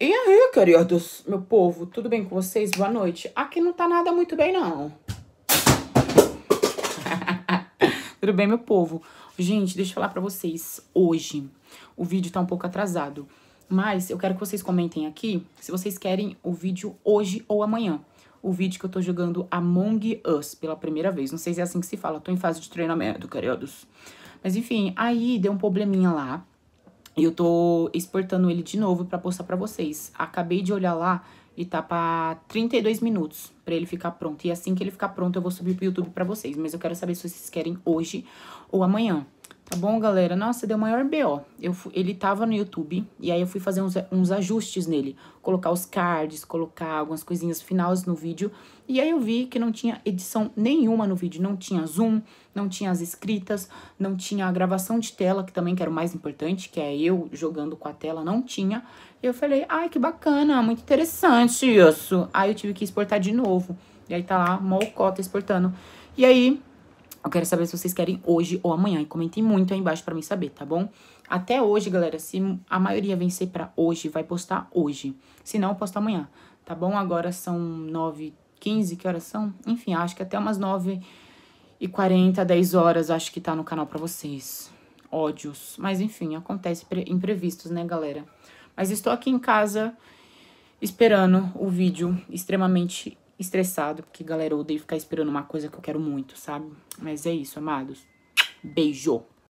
E aí, queridos, meu povo, tudo bem com vocês? Boa noite. Aqui não tá nada muito bem, não. tudo bem, meu povo? Gente, deixa eu falar pra vocês. Hoje, o vídeo tá um pouco atrasado. Mas eu quero que vocês comentem aqui se vocês querem o vídeo hoje ou amanhã. O vídeo que eu tô jogando Among Us pela primeira vez. Não sei se é assim que se fala, tô em fase de treinamento, queridos. Mas enfim, aí deu um probleminha lá eu tô exportando ele de novo para postar para vocês. Acabei de olhar lá e tá para 32 minutos para ele ficar pronto. E assim que ele ficar pronto, eu vou subir pro YouTube para vocês, mas eu quero saber se vocês querem hoje ou amanhã. Tá bom, galera? Nossa, deu maior BO. Eu fui, ele tava no YouTube e aí eu fui fazer uns, uns ajustes nele. Colocar os cards, colocar algumas coisinhas finais no vídeo. E aí eu vi que não tinha edição nenhuma no vídeo. Não tinha zoom, não tinha as escritas, não tinha a gravação de tela, que também que era o mais importante, que é eu jogando com a tela, não tinha. E eu falei, ai, que bacana, muito interessante isso. Aí eu tive que exportar de novo. E aí tá lá, cota exportando. E aí eu quero saber se vocês querem hoje ou amanhã. E comentem muito aí embaixo para mim saber, tá bom? Até hoje, galera, se a maioria vencer para hoje, vai postar hoje. Se não, eu posto amanhã, tá bom? Agora são 9 15 que horas são? Enfim, acho que até umas 9 e 40, 10 horas, acho que tá no canal para vocês. Ódios. Mas enfim, acontece imprevistos, né, galera? Mas estou aqui em casa esperando o vídeo extremamente estressado, porque, galera, eu odeio ficar esperando uma coisa que eu quero muito, sabe? Mas é isso, amados. Beijo!